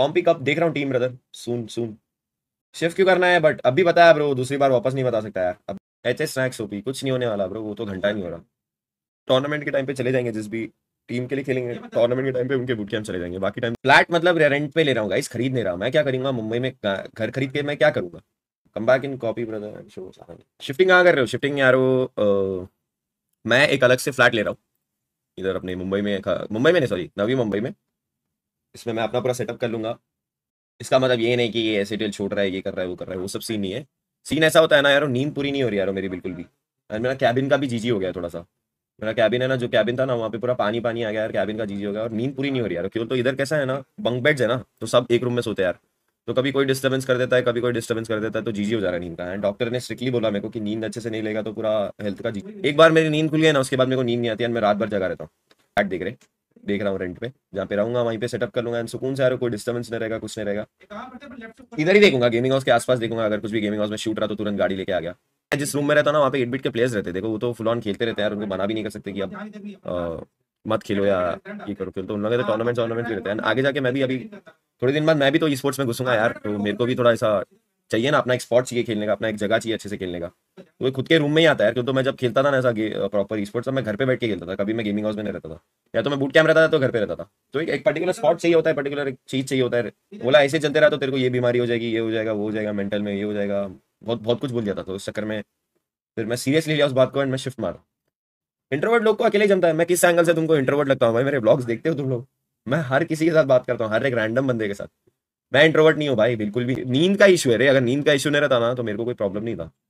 Pompey cup देख रहा हूँ टीम ब्रदर सुन सुन शिफ्ट क्यों करना है बट अभी बताया ब्रो दूसरी बार वापस नहीं बता सकता यार अब एच एस स्नैक्स ओपी कुछ नहीं होने वाला ब्रो वो तो घंटा नहीं हो रहा टूर्नामेंट के टाइम पे चले जाएंगे जिस भी टीम के लिए खेलेंगे टूर्नामेंट के टाइम पे उनके बूट कैंप चले जाएंगे बाकी टाइम फ्लैट मतलब रेंट पे ले रहा हूँ गाइस खरीद नहीं रहा मैं क्या करूंगा मुंबई में घर खरीद के मैं क्या करूंगा कम बैक इन कॉपी ब्रदर शो शिफ्टिंग कहाँ कर रहे हो शिफ्टिंग यार वो मैं एक अलग से फ्लैट ले रहा हूँ इधर अपने मुंबई में मुंबई में नहीं सॉरी नवी मुंबई में इसमें मैं अपना पूरा सेटअप कर लूँगा इसका मतलब ये नहीं कि ये ऐसे टेल छोड़ रहा है ये कर रहा है वो कर रहा है वो सब सीन नहीं है सीन ऐसा होता है ना यार नींद पूरी नहीं हो रही यार मेरी बिल्कुल भी और मेरा कैबिन का भी जीजी हो गया थोड़ा सा मेरा कैबिन है ना जो कैबिन था ना वहाँ पे पूरा पानी पानी आ गया यार कैबिन का जीजी हो गया और नींद पूरी नहीं हो रही यार क्यों तो इधर कैसा है ना बंक बेड्स है ना तो सब एक रूम में सोते यार तो कभी कोई डिस्टर्बेंस कर देता है कभी कोई डिस्टर्बेंस कर देता है तो जीजी हो जा रहा है नींद का एंड डॉक्टर ने स्ट्रिक्टली बोला मेरे को कि नींद अच्छे से नहीं लेगा तो पूरा हेल्थ का जी एक बार मेरी नींद खुल गया ना उसके बाद मेरे को नींद नहीं आती है मैं रात भर जगा रहता हूँ देख रहे देख रहा हूँ रेंट पे जहाँ पे रहूंगा वहीं पे सेटअप कर लूंगा एंड सुकून से आ रहा कोई डिस्टर्बेंस नहीं रहेगा कुछ नहीं रहेगा इधर ही देखूंगा गेमिंग हाउस के आसपास देखूंगा अगर कुछ भी गेमिंग हाउस में शूट रहा तो तुरंत गाड़ी लेके आ गया जिस रूम में रहता ना वहाँ पे एट बिट के प्लेयर्स रहते देखो वो तो फुल ऑन खेलते रहते हैं उनको मना भी नहीं कर सकते कि अब मत खेलो या ये करो खेलो तो उन लोग तो टूर्नामेंट टूर्नामेंट भी रहते हैं आगे जाके मैं भी अभी थोड़े दिन बाद मैं भी तो स्पोर्ट्स में घुसूंगा यार तो मेरे को भी थोड़ा ऐसा चाहिए ना अपना एक स्पॉट चाहिए खेलने का अपना एक जगह चाहिए अच्छे से खेलने का वो खुद के रूम में ही आता है क्योंकि तो मैं जब खेलता था ना ऐसा प्रॉपर स्पोर्ट्स मैं घर पे बैठ के खेलता था कभी मैं गेमिंग हाउस में नहीं रहता था या तो मैं बूट कैम रहता था तो घर पे रहता था तो एक, एक पर्टिकुलर स्पॉट चाहिए होता है पर्टिकुलर एक चीज चाहिए होता है बोला ऐसे चलते रहा तो तेरे को ये बीमारी हो जाएगी ये हो जाएगा वो हो जाएगा मेंटल में ये हो जाएगा बहुत बहुत कुछ बोल जाता था तो उस चक्कर में फिर मैं सीरियसली लिया उस बात को एंड मैं शिफ्ट मारा इंटरवर्ट लोग को अकेले जमता है मैं किस एंगल से तुमको इंटरवर्ट लगता हूँ भाई मेरे ब्लॉग्स देखते हो तुम लोग मैं हर किसी के साथ बात करता हूँ हर एक रैंडम बंदे के साथ मैं इंट्रोवर्ट नहीं हूँ भाई बिल्कुल भी नींद का इशू है रे अगर नींद का इशू नहीं रहता ना तो मेरे को कोई प्रॉब्लम नहीं था